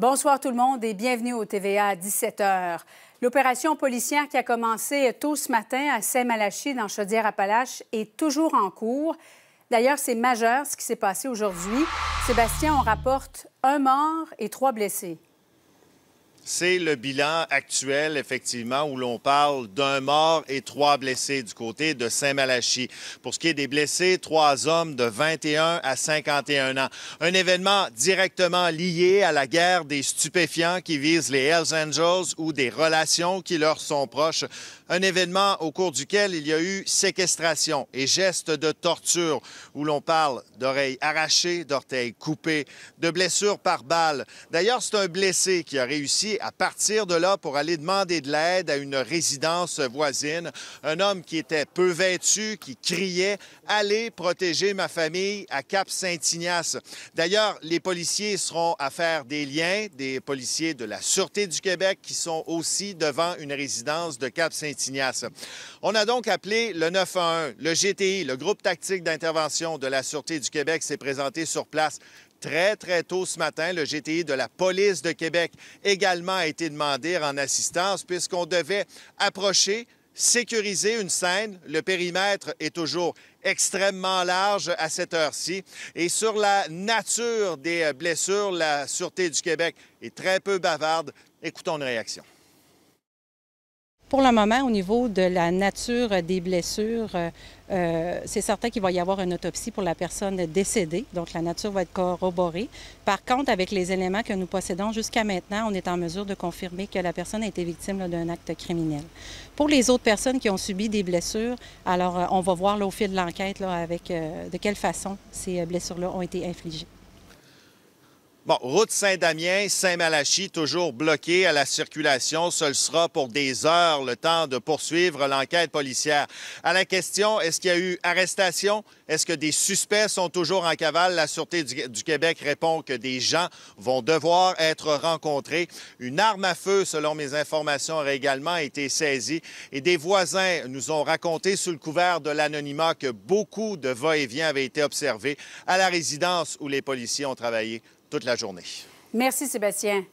Bonsoir tout le monde et bienvenue au TVA à 17h. L'opération policière qui a commencé tôt ce matin à Saint-Malachie dans Chaudière-Appalaches est toujours en cours. D'ailleurs, c'est majeur ce qui s'est passé aujourd'hui. Sébastien, on rapporte un mort et trois blessés. C'est le bilan actuel, effectivement, où l'on parle d'un mort et trois blessés du côté de Saint-Malachie. Pour ce qui est des blessés, trois hommes de 21 à 51 ans. Un événement directement lié à la guerre des stupéfiants qui visent les Hells Angels ou des relations qui leur sont proches. Un événement au cours duquel il y a eu séquestration et gestes de torture, où l'on parle d'oreilles arrachées, d'orteils coupés, de blessures par balles. D'ailleurs, c'est un blessé qui a réussi à partir de là pour aller demander de l'aide à une résidence voisine. Un homme qui était peu vêtu, qui criait Allez protéger ma famille à Cap-Saint-Ignace. D'ailleurs, les policiers seront à faire des liens, des policiers de la Sûreté du Québec qui sont aussi devant une résidence de Cap-Saint-Ignace. On a donc appelé le 911. Le GTI, le groupe tactique d'intervention de la Sûreté du Québec, s'est présenté sur place très, très tôt ce matin. Le GTI de la police de Québec également a été demandé en assistance puisqu'on devait approcher sécuriser une scène. Le périmètre est toujours extrêmement large à cette heure-ci. Et sur la nature des euh, blessures, la Sûreté du Québec est très peu bavarde. Écoutons une réaction. Pour le moment, au niveau de la nature des blessures, euh, euh, c'est certain qu'il va y avoir une autopsie pour la personne décédée, donc la nature va être corroborée. Par contre, avec les éléments que nous possédons jusqu'à maintenant, on est en mesure de confirmer que la personne a été victime d'un acte criminel. Pour les autres personnes qui ont subi des blessures, alors euh, on va voir là, au fil de l'enquête avec de quelle façon ces blessures-là ont été infligées route Saint-Damien, Saint-Malachie, toujours bloquée à la circulation. Ce sera pour des heures le temps de poursuivre l'enquête policière. À la question, est-ce qu'il y a eu arrestation? Est-ce que des suspects sont toujours en cavale? La Sûreté du, du Québec répond que des gens vont devoir être rencontrés. Une arme à feu, selon mes informations, aurait également été saisie. Et des voisins nous ont raconté sous le couvert de l'anonymat que beaucoup de va-et-vient avaient été observés à la résidence où les policiers ont travaillé toute la journée. Merci, Sébastien.